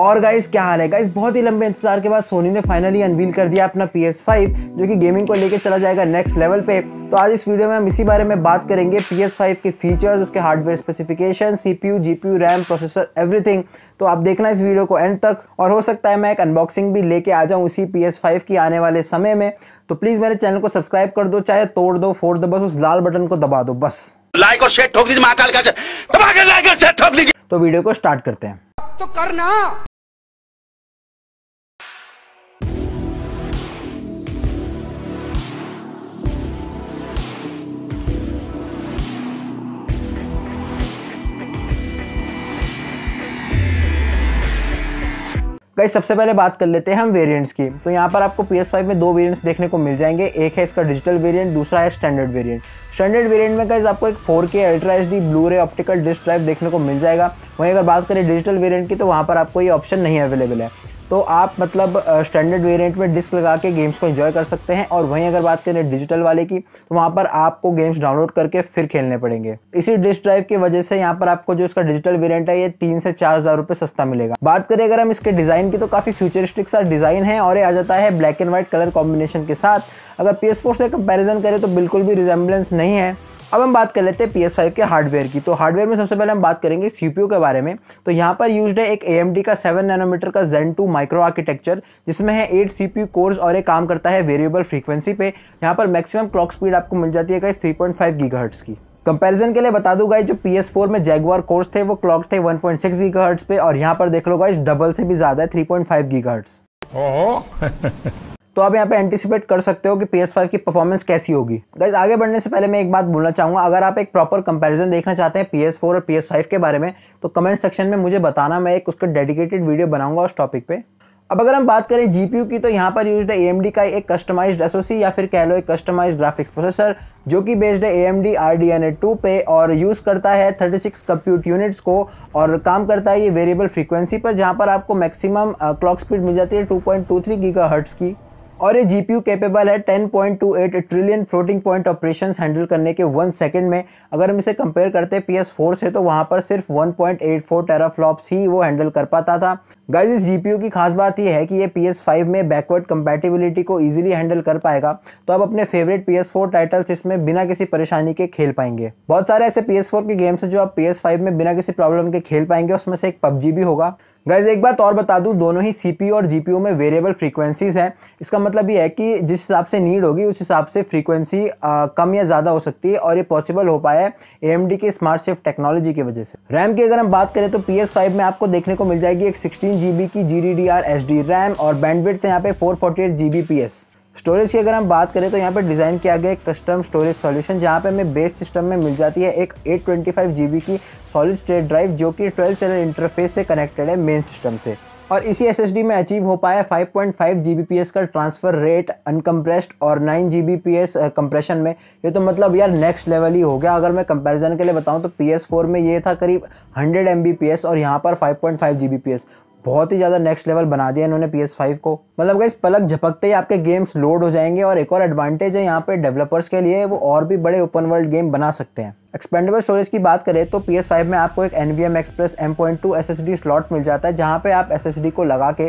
और गाइस क्या हाल है गाइस बहुत ही लंबे इंतजार के बाद सोनी ने फाइनली अनवील कर दिया अपना पी जो कि गेमिंग को लेकर चला जाएगा नेक्स्ट लेवल पे तो आज इस वीडियो में हम इसी बारे में बात करेंगे पी के फीचर्स उसके hardware specification C P RAM processor everything तो आप देखना इस वीडियो को एंड तक और हो सकता है मैं एक अनबॉक्सिंग भी लेके आ जाऊँ उसी पी की आने वाले समय में तो प्लीज़ मेरे चैनल को सब्सक्राइब कर दो चाहे तोड़ दो फोड़ दो बस उस लाल बटन को दबा दो बस लाइक और शेयर ठोक दीजिए महाकाल का तो वीडियो को स्टार्ट करते हैं तो करना कई सबसे पहले बात कर लेते हैं हम वेरिएंट्स की तो यहाँ पर आपको पी में दो वेरिएंट्स देखने को मिल जाएंगे एक है इसका डिजिटल वेरिएंट दूसरा है स्टैंडर्ड वेरिएंट स्टैंडर्ड वेरिएंट में कई आपको एक four K ultra H D Blu ray optical disc drive देखने को मिल जाएगा वहीं अगर बात करें डिजिटल वेरियंट की तो वहाँ पर आपको ये ऑप्शन नहीं अवेलेबल है तो आप मतलब स्टैंडर्ड वेरिएंट में डिस्क लगा के गेम्स को एंजॉय कर सकते हैं और वहीं अगर बात करें डिजिटल वाले की तो वहाँ पर आपको गेम्स डाउनलोड करके फिर खेलने पड़ेंगे इसी डिस्क ड्राइव की वजह से यहाँ पर आपको जो इसका डिजिटल वेरियंट है ये तीन से चार हज़ार रुपये सस्ता मिलेगा बात करें अगर हम इसके डिज़ाइन की तो काफ़ी फ्यूचरिस्टिक सा डिज़ाइन है और ये आ जाता है black and white colour combination के साथ अगर पी से कंपेरिजन करें तो बिल्कुल भी रिजेम्बलेंस नहीं है अब हम बात कर लेते हैं पी एस फाइव के हार्डवेयर की तो हार्डवेयर में सबसे पहले हम बात करेंगे सी पी यू के बारे में तो यहाँ पर यूज है एक ए एम डी का सेवन नैनोमीटर का जेन टू माइक्रो आर्किटेक्चर जिसमें है eight C P U cores और ये काम करता है वेरिएबल फ्रीक्वेंसी पे यहाँ पर मैक्सिमम क्लॉक स्पीड आपको मिल जाती है थ्री पॉइंट फाइव गीगा की कंपैरिजन के लिए बता दूं गाइज जो PS4 में जैगवार कोर्स थे वो क्लॉक थे 1.6 पॉइंट पे और यहाँ पर देख लो गाइज डबल से भी ज़्यादा है 3.5 पॉइंट फाइव तो आप यहाँ पे एंटिसिपेट कर सकते हो कि पी की परफॉर्मेंस कैसी होगी गाइज आगे बढ़ने से पहले मैं एक बात बोलना चाहूँगा अगर आप एक प्रॉपर कंपेरिजन देखना चाहते हैं पी और पी के बारे में तो कमेंट सेक्शन में मुझे बताना मैं एक उसका डेडिकेटेड वीडियो बनाऊंगा उस टॉपिक पर अब अगर हम बात करें यू की तो यहाँ पर यूज है डी का एक कस्टमाइज्ड एसोसी या फिर कह लो एक कस्टमाइज ग्राफिक्स प्रोसेसर जो कि बेस्ड है A M D D R N A two पे और यूज़ करता है 36 कंप्यूट यूनिट्स को और काम करता है ये वेरिएबल फ्रीक्वेंसी पर जहाँ पर आपको मैक्सिमम क्लॉक स्पीड मिल जाती है 2.23 हर्ट्स की और ये जी कैपेबल है 10.28 trillion floating point operations handle करने के वन सेकंड में अगर हम इसे कंपेयर करते हैं पी एस फोर से तो वहाँ पर सिर्फ 1.84 टेराफ्लॉप्स ही वो हैंडल कर पाता था गाइज इस जी की खास बात यह है कि ये पी एस फाइव में बैकवर्ड कंपेटिबिलिटी को ईजिली हैंडल कर पाएगा तो आप अपने favourite P S four titles इसमें बिना किसी परेशानी के खेल पाएंगे बहुत सारे ऐसे पी एस फोर के गेम्स हैं जो आप पी एस फाइव में बिना किसी प्रॉब्लम के खेल पाएंगे उसमें से एक पबजी भी होगा गाइज एक बात और बता दूं दोनों ही सी और जी में वेरिएबल फ्रीक्वेंसीज हैं इसका मतलब ये है कि जिस हिसाब से नीड होगी उस हिसाब से फ्रीक्वेंसी कम या ज़्यादा हो सकती है और ये पॉसिबल हो पाया है एम के स्मार्ट सिफ्ट टेक्नोलॉजी की वजह से रैम की अगर हम बात करें तो पी एस फाइव में आपको देखने को मिल जाएगी एक सिक्सटीन जी की G D D R S D RAM और बैंडविड्थ यहाँ पे four forty eight G B P S storage की अगर हम बात करें तो यहाँ पे डिज़ाइन किया गया एक कस्टम स्टोरेज सॉल्यूशन जहाँ पे हमें बेस सिस्टम में मिल जाती है एक 825 जीबी की सॉलिड स्टेट ड्राइव जो कि 12 चैनल इंटरफेस से कनेक्टेड है मेन सिस्टम से और इसी एस में अचीव हो पाया 5.5 Gbps का ट्रांसफ़र रेट अनकम्प्रेस्ड और 9 Gbps कंप्रेशन में ये तो मतलब यार नेक्स्ट लेवल ही हो गया अगर मैं कंपैरिजन के लिए बताऊं तो फोर में ये था करीब 100 Mbps और यहाँ पर 5.5 Gbps बहुत ही ज़्यादा नेक्स्ट लेवल बना दिया इन्होंने पी को मतलब इस पलक झपकते ही आपके गेम्स लोड हो जाएंगे और एक और एडवांटेज है यहाँ पे डेवलपर्स के लिए वो और भी बड़े ओपन वर्ल्ड गेम बना सकते हैं एक्सपेंडेबल स्टोरेज की बात करें तो पी में आपको एक N V M express M point two S S D slot मिल जाता है जहाँ पे आप एस एस डी को लगा के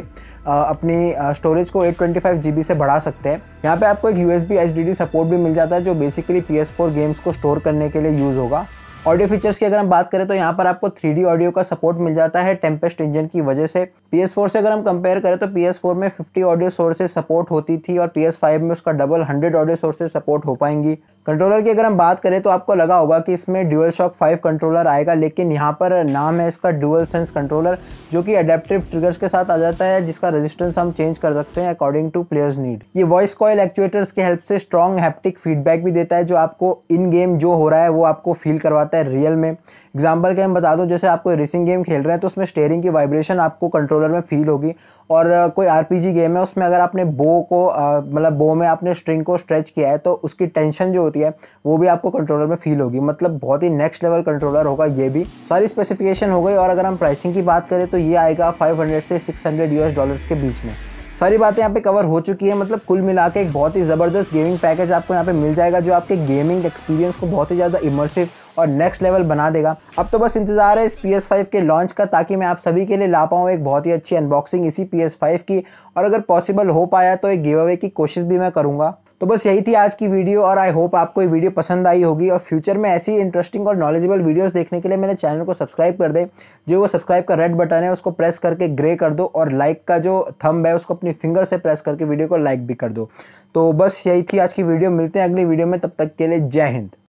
अपनी स्टोरेज को eight twenty five G B से बढ़ा सकते हैं यहाँ पे आपको एक U S B H D D support भी मिल जाता है जो basically P S four games को स्टोर करने के लिए यूज़ होगा ऑडियो फीचर्स की अगर हम बात करें तो यहाँ पर आपको थ्री ऑडियो का सपोर्ट मिल जाता है टेम्पेस्ट इंजन की वजह से पी से अगर हम कंपेयर करें तो पी में फिफ्टी ऑडियो सोर्सेज सपोर्ट होती थी और पी में उसका double hundred audio sources support हो पाएंगी कंट्रोलर की अगर हम बात करें तो आपको लगा होगा कि इसमें ड्यूअल शॉक 5 कंट्रोलर आएगा लेकिन यहाँ पर नाम है इसका ड्यूअल सेंस कंट्रोलर जो कि अडेप्टिव ट्रिगर्स के साथ आ जाता है जिसका रेजिस्टेंस हम चेंज कर सकते हैं अकॉर्डिंग टू प्लेयर्स नीड ये वॉइस कॉयल एक्चुएटर्स की हेल्प से स्ट्रॉन्ग हैप्टिक फीडबैक भी देता है जो आपको इन गेम जो हो रहा है वो आपको फील करवाता है रियल में एग्जाम्पल के हम बता दूँ जैसे आपको रेसिंग गेम खेल रहे हैं तो उसमें स्टेयरिंग की वाइब्रेशन आपको कंट्रोलर में फील होगी और कोई आर गेम है उसमें अगर आपने बो को मतलब बो में आपने स्ट्रिंग को स्ट्रेच किया है तो उसकी टेंशन जो होती है वो भी आपको कंट्रोलर में फील होगी मतलब बहुत ही नेक्स्ट लेवल कंट्रोलर होगा ये भी सारी स्पेसिफिकेशन हो गई और अगर हम प्राइसिंग की बात करें तो ये आएगा 500 से 600 यूएस डॉलर्स के बीच में सारी बातें यहाँ पे कवर हो चुकी है मतलब कुल मिला के एक बहुत ही ज़बरदस्त गेमिंग पैकेज आपको यहाँ पे मिल जाएगा जो आपके गेमिंग एक्सपीरियंस को बहुत ही ज़्यादा इमर्सिव और नेक्स्ट लेवल बना देगा अब तो बस इंतज़ार है इस पी एस फाइव के लॉन्च का ताकि मैं आप सभी के लिए ला पाऊँ एक बहुत ही अच्छी अनबॉक्सिंग इसी पी एस फाइव की और अगर पॉसिबल हो पाया तो एक गिव अवे की कोशिश भी मैं करूँगा तो बस यही थी आज की वीडियो और आई होप आपको ये वीडियो पसंद आई होगी और फ्यूचर में ऐसी इंटरेस्टिंग और नॉलेजेबल वीडियोस देखने के लिए मेरे चैनल को सब्सक्राइब कर दे जो वो सब्सक्राइब का रेड बटन है उसको प्रेस करके ग्रे कर दो और लाइक का जो थंब है उसको अपनी फिंगर से प्रेस करके वीडियो को लाइक भी कर दो तो बस यही थी आज की वीडियो मिलते हैं अगली वीडियो में तब तक के लिए जय हिंद